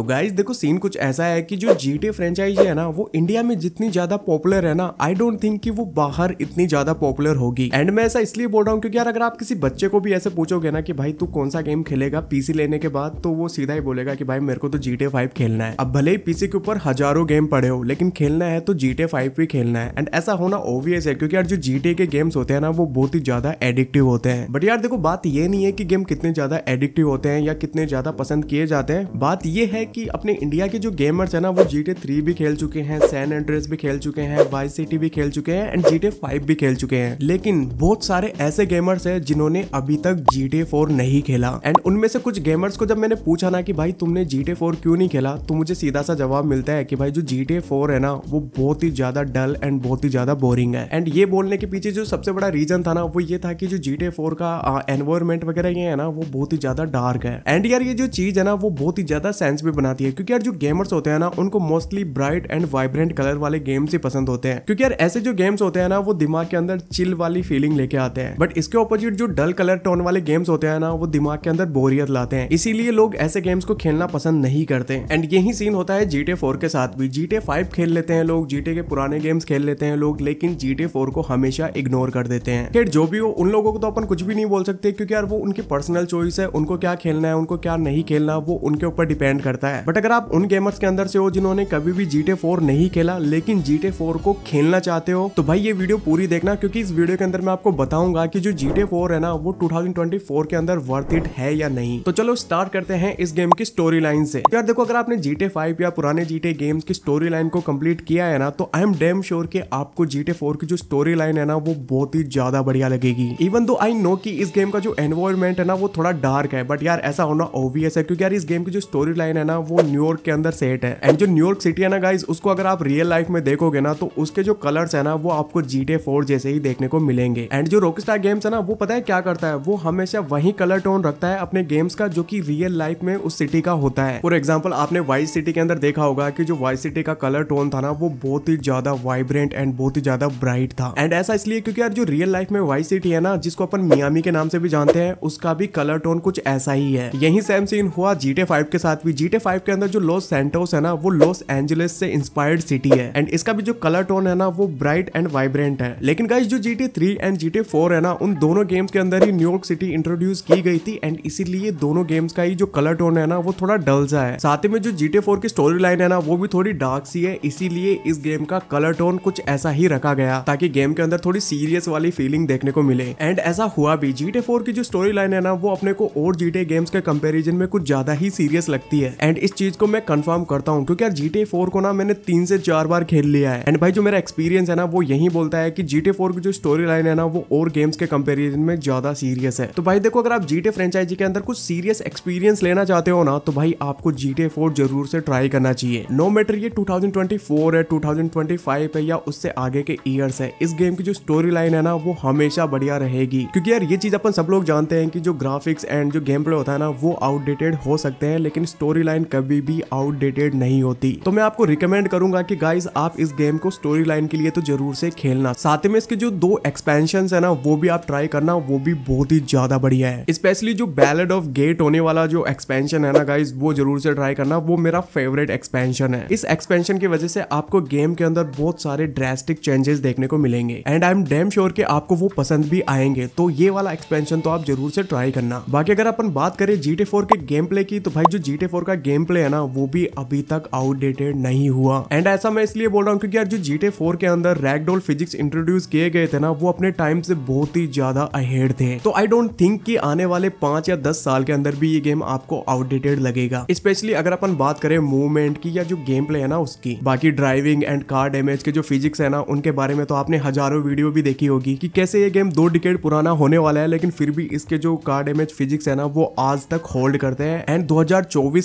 तो गाइज देखो सीन कुछ ऐसा है कि जो जी टी फ्रेंचाइज है ना वो इंडिया में जितनी ज्यादा पॉपुलर है ना आई डोंट थिंक कि वो बाहर इतनी ज्यादा पॉपुलर होगी एंड मैं ऐसा इसलिए बोल रहा हूँ क्योंकि यार अगर आप किसी बच्चे को भी ऐसे पूछोगे ना कि भाई तू कौन सा गेम खेलेगा पीसी लेने के बाद तो वो सीधा ही बोलेगा कि भाई मेरे को तो जी टी फाइव खेलना है अब भले ही पीसी के ऊपर हजारों गेम पड़े हो लेकिन खेलना है तो जी टी फाइव भी खेलना है एंड ऐसा होना ऑब्वियस है क्योंकि यार जो जी टी के गेम्स होते हैं ना वो बहुत ही ज्यादा एडिक्टिव होते हैं बट यार देखो बात ये नहीं है कि गेम कितने ज्यादा एडिक्टिव होते हैं या कितने ज्यादा पसंद किए जाते हैं बात ये है कि अपने इंडिया के जो गेमर्स है ना वो जी टे थ्री भी खेल चुके हैं सैन एंड्रेस भी खेल चुके हैं वाइस सिटी भी खेल चुके हैं एंड जी टे फाइव भी खेल चुके हैं लेकिन बहुत सारे ऐसे गेमर्स है जिन्होंने अभी तक जी टे फोर नहीं खेला एंड उनमें से कुछ गेमर्स को जब मैंने पूछा ना कि भाई तुमने जी टे फोर क्यों नहीं खेला तो मुझे सीधा सा जवाब मिलता है कि भाई जो जी टे फोर है ना वो बहुत ही ज्यादा डल एंड बहुत ही ज्यादा बोरिंग है एंड ये बोलने के पीछे जो सबसे बड़ा रीजन था ना वो ये था कि जो जी टे फोर का एनवायरमेंट वगैरह ये है ना वो बहुत ही ज्यादा डार्क है एंड यार ये जो चीज है ना वो बहुत ही ज्यादा सेंस भी बनाती है क्योंकि यार जो गेमर्स होते हैं ना उनको mostly bright and vibrant colour वाले गेम्स ही पसंद होते हैं क्योंकि यार ऐसे जो गेम्स होते हैं ना वो दिमाग के अंदर चिल वाली फीलिंग लेके आते हैं बट इसके ऑपोजिट जो डल कलर टोन वाले गेम्स होते हैं ना वो दिमाग के अंदर बोरियत लाते हैं इसीलिए लोग ऐसे गेम्स को खेलना पसंद नहीं करते एंड यही सीन होता है जीटे फोर के साथ भी जीटे फाइव खेल लेते हैं लोग जीटे के पुराने गेम्स खेल लेते हैं लोग लेकिन जीटे फोर को हमेशा इग्नोर कर देते हैं फिर जो भी हो उन लोगों को तो अपन कुछ भी नहीं बोल सकते क्योंकि यार वो उनकी पर्सनल चॉइस है उनको क्या खेलना है उनको क्या नहीं खेलना वो उनके ऊपर डिपेंड करता करता है बट अगर आप उन गेमर्स के अंदर से हो जिन्होंने कभी भी जीटे फोर नहीं खेला लेकिन जीटे फोर को खेलना चाहते हो तो भाई ये वीडियो पूरी देखना क्योंकि इस वीडियो के अंदर मैं आपको बताऊंगा कि जो जीटे फोर है ना वो 2024 के अंदर वर्थ इट है या नहीं तो चलो स्टार्ट करते हैं इस गेम की स्टोरी लाइन से तो यार देखो अगर आपने जीटे फाइव या पुराने जीटे गेम्स की स्टोरी लाइन को कम्प्लीट किया है ना तो आई एम डेम श्योर की आपको जीटे फोर की जो स्टोरी लाइन है ना वो बहुत ही ज्यादा बढ़िया लगेगी इवन दो आई नो की इस गेम का जो एनवायरमेंट है ना वो थोड़ा डार्क है बट यार ऐसा होना ओबियस है क्योंकि यार इस गेम की जो स्टोरी लाइन है ना वो न्यूयॉर्क के अंदर सेट है एंड जो न्यूयॉर्क सिटी है ना गाइज उसको अगर आप रियल लाइफ में देखोगे ना तो उसके जो कलर्स है ना वो आपको जी टे जैसे ही देखने को मिलेंगे एंड जो रॉकस्टार गेम्स है ना वो पता है क्या करता है वो हमेशा वही कलर टोन रखता है अपने गेम्स का जो की रियल लाइफ में उस सिटी का होता है फॉर एग्जाम्पल आपने वाइस सिटी के अंदर देखा होगा की जो वाइस सिटी का कलर टोन था ना वो बहुत ही ज्यादा वाइब्रेंट एंड बहुत ही ज्यादा ब्राइट था एंड ऐसा इसलिए क्योंकि यार जो रियल लाइफ में वाइस सिटी है ना जिसको अपन मियामी के नाम से भी जानते हैं उसका भी कलर टोन कुछ ऐसा ही है यही सेम सीन हुआ जीटे फाइव के साथ भी जीटे फाइव के अंदर जो लॉस सेंटोस है ना वो लॉस एंजलिस से इंस्पायर्ड सिटी है एंड इसका भी जो कलर टोन है ना वो ब्राइट एंड वाइब्रेंट है लेकिन गाइज जो G three and G four है ना उन दोनों गेम्स के अंदर ही न्यूयॉर्क सिटी इंट्रोड्यूस की गई थी एंड इसीलिए दोनों गेम्स का ही जो कलर टोन है ना वो थोड़ा डल सा है साथ ही में जो जी फोर की स्टोरी लाइन है ना वो भी थोड़ी डार्क सी है इसीलिए इस गेम का कलर टोन कुछ ऐसा ही रखा गया ताकि गेम के अंदर थोड़ी सीरियस वाली फीलिंग देखने को मिले एंड ऐसा हुआ भी जी फोर की जो स्टोरी लाइन है ना वो अपने को और जीटे गेम्स के कंपेरिजन में कुछ ज्यादा ही सीरियस लगती है एंड इस चीज को मैं कंफर्म करता हूँ क्योंकि यार GTA 4 को ना मैंने तीन से चार बार खेल लिया है एंड भाई जो मेरा एक्सपीरियंस है ना वो यही बोलता है कि GTA 4 की जो स्टोरी लाइन है ना वो और गेम्स के कंपेरिजन में ज्यादा सीरियस है तो भाई देखो अगर आप जी फ्रेंचाइजी के अंदर कुछ सीरियस एक्सपीरियंस लेना चाहते हो ना तो भाई आपको जीटे फोर जरूर से ट्राई करना चाहिए नो मैटर ये 2024 है 2025 है या उससे आगे के ईयर्स है इस गेम की जो स्टोरी लाइन है ना वो हमेशा बढ़िया रहेगी क्योंकि यार ये चीज अपन सब लोग जानते हैं कि जो ग्राफिक्स एंड जो गेम प्ले होता है ना वो आउटडेटेड हो सकते हैं लेकिन स्टोरी लाइन लाइन कभी भी आउटडेटेड नहीं होती तो मैं आपको रिकमेंड करूंगा कि गाइज आप इस गेम को स्टोरी लाइन के लिए तो जरूर से खेलना साथ में इसके जो दो एक्सपेंशन है ना वो भी आप ट्राई करना वो भी बहुत ही ज्यादा बढ़िया है स्पेशली जो बैलेड ऑफ गेट होने वाला जो एक्सपेंशन है ना गाइज वो जरूर से ट्राई करना वो मेरा फेवरेट एक्सपेंशन है इस एक्सपेंशन की वजह से आपको गेम के अंदर बहुत सारे ड्रेस्टिक चेंजेस देखने को मिलेंगे and I am damn sure कि आपको वो पसंद भी आएंगे तो ये वाला एक्सपेंशन तो आप जरूर से ट्राई करना बाकी अगर अपन बात करें जी के गेम प्ले की तो भाई जो जी का गेम गेम प्ले है ना वो भी अभी तक आउटडेटेड नहीं हुआ एंड ऐसा मैं इसलिए बोल रहा हूँ क्योंकि यार जो GTA 4 के अंदर रैगडोल फिजिक्स इंट्रोड्यूस किए गए थे ना वो अपने टाइम से बहुत ही ज्यादा अहेड थे तो आई डोंट थिंक कि आने वाले पांच या दस साल के अंदर भी ये गेम आपको आउटडेटेड लगेगा स्पेशली अगर अपन बात करें मूवमेंट की या जो गेम प्ले है ना उसकी बाकी ड्राइविंग एंड कार डैमेज के जो फिजिक्स है ना उनके बारे में तो आपने हजारों वीडियो भी देखी होगी कि कैसे ये गेम दो डिकेड पुराना होने वाला है लेकिन फिर भी इसके जो कार डैमेज फिजिक्स है ना वो आज तक होल्ड करते हैं एंड दो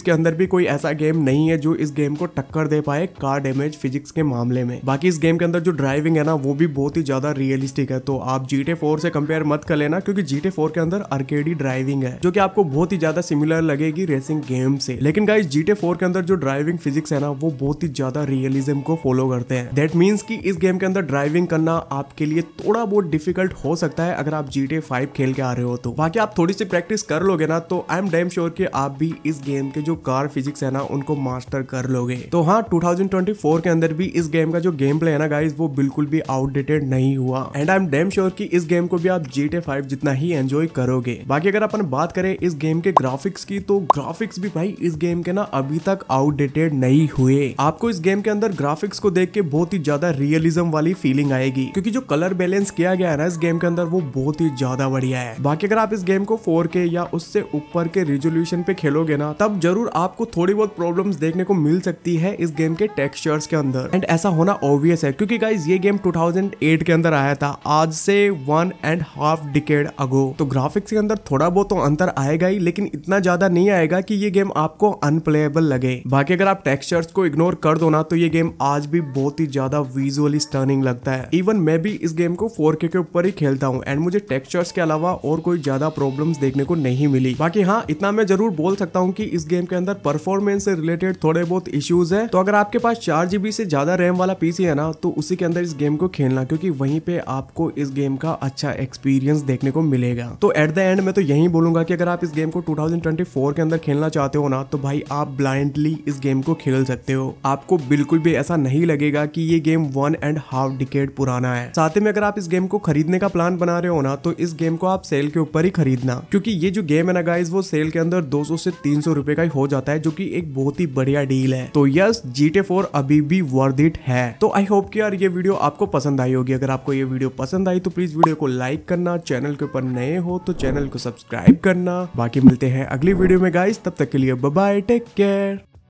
के अंदर भी कोई ऐसा गेम नहीं है जो इस गेम को टक्कर दे पाए कार डैमेज फिजिक्स के मामले में बाकी इस गेम के अंदर जो ड्राइविंग है ना वो भी बहुत ही ज्यादा रियलिस्टिक है तो आप जीटे फोर से कंपेयर मत कर लेना क्योंकि जीटे फोर के अंदर अर्केडी ड्राइविंग है जो कि आपको बहुत ही ज्यादा सिमिलर लगेगी रेसिंग गेम से लेकिन गाइस जीटे फोर के अंदर जो ड्राइविंग फिजिक्स है ना वो बहुत ही ज्यादा रियलिज्म को फॉलो करते हैं दैट मीन्स की इस गेम के अंदर ड्राइविंग करना आपके लिए थोड़ा बहुत डिफिकल्ट हो सकता है अगर आप जीटे फाइव खेल के आ रहे हो तो बाकी आप थोड़ी सी प्रैक्टिस कर लोगे ना तो आई एम डेम श्योर की आप भी इस गेम के जो कार चार फिजिक्स है ना उनको मास्टर कर लोगे तो हाँ 2024 के अंदर भी इस गेम का जो गेम प्ले है ना गाइज वो बिल्कुल भी आउटडेटेड नहीं हुआ and I am damn sure की इस गेम को भी आप जी टे फाइव जितना ही एंजॉय करोगे बाकी अगर अपन बात करें इस गेम के ग्राफिक्स की तो ग्राफिक्स भी भाई इस गेम के ना अभी तक आउटडेटेड नहीं हुए आपको इस गेम के अंदर ग्राफिक्स को देख के बहुत ही ज्यादा रियलिज्म वाली फीलिंग आएगी क्योंकि जो कलर बैलेंस किया गया है ना इस गेम के अंदर वो बहुत ही ज्यादा बढ़िया है बाकी अगर आप इस गेम को 4K या उससे ऊपर के रेजोल्यूशन पे खेलोगे ना तब जरूर आप आपको थोड़ी बहुत प्रॉब्लम देखने को मिल सकती है इस गेम के टेक्सचर्स के अंदर एंड ऐसा होना ऑब्वियस है क्योंकि गाइज ये गेम 2008 के अंदर आया था आज से one and half decade ago तो ग्राफिक्स के अंदर थोड़ा बहुत तो अंतर आएगा ही लेकिन इतना ज्यादा नहीं आएगा कि ये गेम आपको अनप्लेबल लगे बाकी अगर आप टेक्सचर्स को इग्नोर कर दो ना तो ये गेम आज भी बहुत ही ज्यादा विजुअली स्टर्निंग लगता है इवन मैं भी इस गेम को फोर के ऊपर ही खेलता हूँ एंड मुझे टेक्सचर्स के अलावा और कोई ज्यादा प्रॉब्लम देखने को नहीं मिली बाकी हाँ इतना मैं जरूर बोल सकता हूँ की इस गेम के अंदर अंदर परफॉर्मेंस से रिलेटेड थोड़े बहुत इश्यूज है तो अगर आपके पास चार जीबी से ज्यादा रैम वाला पीसी है ना तो उसी के अंदर इस गेम को खेलना क्योंकि वहीं पे आपको इस गेम का अच्छा एक्सपीरियंस देखने को मिलेगा तो एट द एंड में तो यही बोलूंगा कि अगर आप इस गेम को 2024 के अंदर खेलना चाहते हो ना तो भाई आप ब्लाइंडली इस गेम को खेल सकते हो आपको बिल्कुल भी ऐसा नहीं लगेगा की ये game one and half decade पुराना है साथ में अगर आप इस गेम को खरीदने का प्लान बना रहे हो ना तो इस गेम को आप सेल के ऊपर ही खरीदना क्योंकि ये जो गेम है ना गाइज वो सेल के अंदर दो से तीन सौ रुपए का ही हो जाता जाता है जो कि एक बहुत ही बढ़िया डील है तो यस जी टे फोर अभी भी वर्थ इट है तो आई होप कि यार ये वीडियो आपको पसंद आई होगी अगर आपको ये वीडियो पसंद आई तो प्लीज वीडियो को लाइक करना चैनल के ऊपर नए हो तो चैनल को सब्सक्राइब करना बाकी मिलते हैं अगली वीडियो में गाइस तब तक के लिए बाय टेक केयर